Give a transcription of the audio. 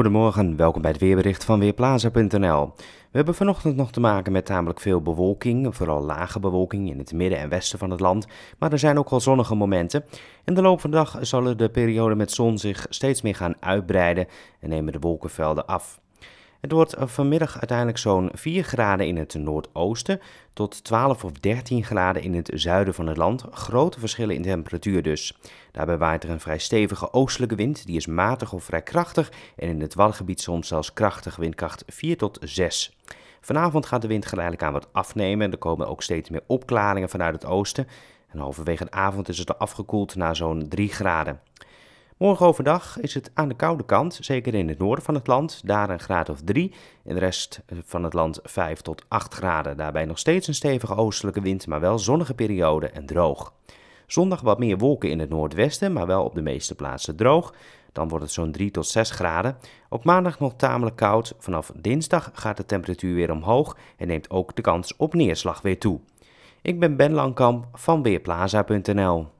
Goedemorgen, welkom bij het weerbericht van Weerplaza.nl. We hebben vanochtend nog te maken met tamelijk veel bewolking, vooral lage bewolking in het midden en westen van het land, maar er zijn ook wel zonnige momenten. In de loop van de dag zullen de periode met zon zich steeds meer gaan uitbreiden en nemen de wolkenvelden af. Het wordt vanmiddag uiteindelijk zo'n 4 graden in het noordoosten tot 12 of 13 graden in het zuiden van het land. Grote verschillen in temperatuur dus. Daarbij waait er een vrij stevige oostelijke wind, die is matig of vrij krachtig en in het Waddengebied soms zelfs krachtig, windkracht 4 tot 6. Vanavond gaat de wind geleidelijk aan wat afnemen en er komen ook steeds meer opklaringen vanuit het oosten. En halverwege de avond is het afgekoeld naar zo'n 3 graden. Morgen overdag is het aan de koude kant, zeker in het noorden van het land, daar een graad of 3. In de rest van het land 5 tot 8 graden. Daarbij nog steeds een stevige oostelijke wind, maar wel zonnige periode en droog. Zondag wat meer wolken in het noordwesten, maar wel op de meeste plaatsen droog. Dan wordt het zo'n 3 tot 6 graden. Op maandag nog tamelijk koud. Vanaf dinsdag gaat de temperatuur weer omhoog en neemt ook de kans op neerslag weer toe. Ik ben Ben Langkamp van Weerplaza.nl.